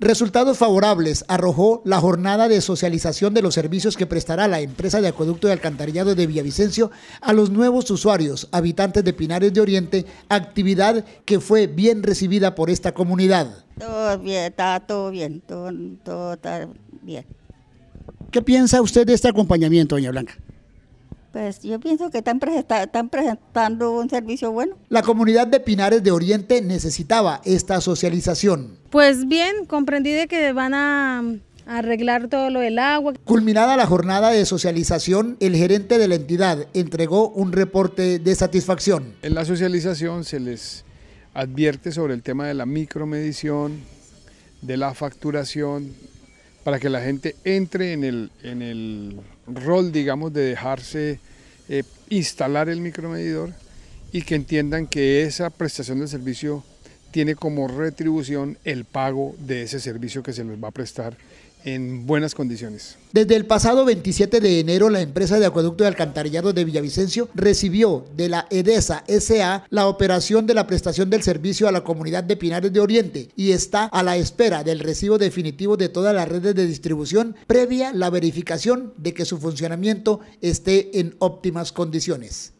Resultados favorables arrojó la jornada de socialización de los servicios que prestará la empresa de acueducto y alcantarillado de Villavicencio a los nuevos usuarios, habitantes de Pinares de Oriente, actividad que fue bien recibida por esta comunidad. Todo bien, está todo bien, todo, todo está bien. ¿Qué piensa usted de este acompañamiento, doña Blanca? Pues yo pienso que están, presentando un servicio bueno. La comunidad de Pinares de Oriente necesitaba esta socialización. Pues bien, comprendí de que van a arreglar todo lo del agua. Culminada la jornada de socialización, el gerente de la entidad entregó un reporte de satisfacción. En la socialización se les advierte sobre el tema de la micromedición, de la facturación, para que la gente entre en el rol, digamos, de dejarse eh, instalar el micromedidor y que entiendan que esa prestación del servicio tiene como retribución el pago de ese servicio que se les va a prestar en buenas condiciones. Desde el pasado 27 de enero, la empresa de acueducto y alcantarillado de Villavicencio recibió de la EDESA SA la operación de la prestación del servicio a la comunidad de Pinares de Oriente y está a la espera del recibo definitivo de todas las redes de distribución previa la verificación de que su funcionamiento esté en óptimas condiciones.